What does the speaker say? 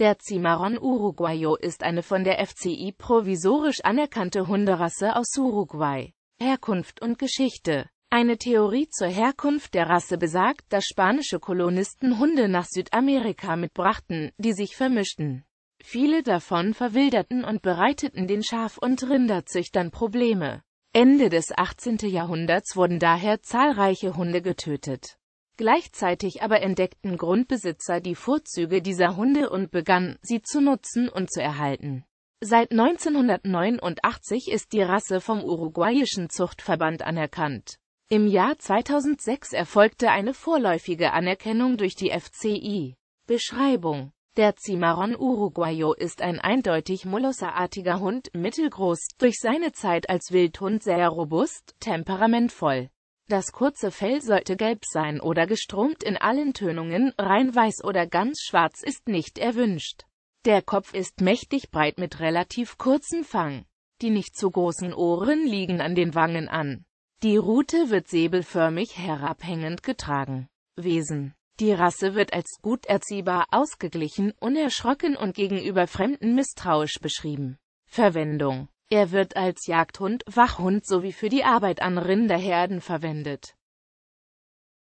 Der Cimarron Uruguayo ist eine von der FCI provisorisch anerkannte Hunderasse aus Uruguay. Herkunft und Geschichte Eine Theorie zur Herkunft der Rasse besagt, dass spanische Kolonisten Hunde nach Südamerika mitbrachten, die sich vermischten. Viele davon verwilderten und bereiteten den Schaf- und Rinderzüchtern Probleme. Ende des 18. Jahrhunderts wurden daher zahlreiche Hunde getötet. Gleichzeitig aber entdeckten Grundbesitzer die Vorzüge dieser Hunde und begannen, sie zu nutzen und zu erhalten. Seit 1989 ist die Rasse vom uruguayischen Zuchtverband anerkannt. Im Jahr 2006 erfolgte eine vorläufige Anerkennung durch die FCI. Beschreibung Der Cimarron Uruguayo ist ein eindeutig molosserartiger Hund, mittelgroß, durch seine Zeit als Wildhund sehr robust, temperamentvoll das kurze Fell sollte gelb sein oder gestromt in allen Tönungen, rein weiß oder ganz schwarz ist nicht erwünscht. Der Kopf ist mächtig breit mit relativ kurzen Fang. Die nicht zu großen Ohren liegen an den Wangen an. Die Rute wird säbelförmig herabhängend getragen. Wesen. Die Rasse wird als gut erziehbar, ausgeglichen, unerschrocken und gegenüber Fremden misstrauisch beschrieben. Verwendung er wird als Jagdhund, Wachhund sowie für die Arbeit an Rinderherden verwendet.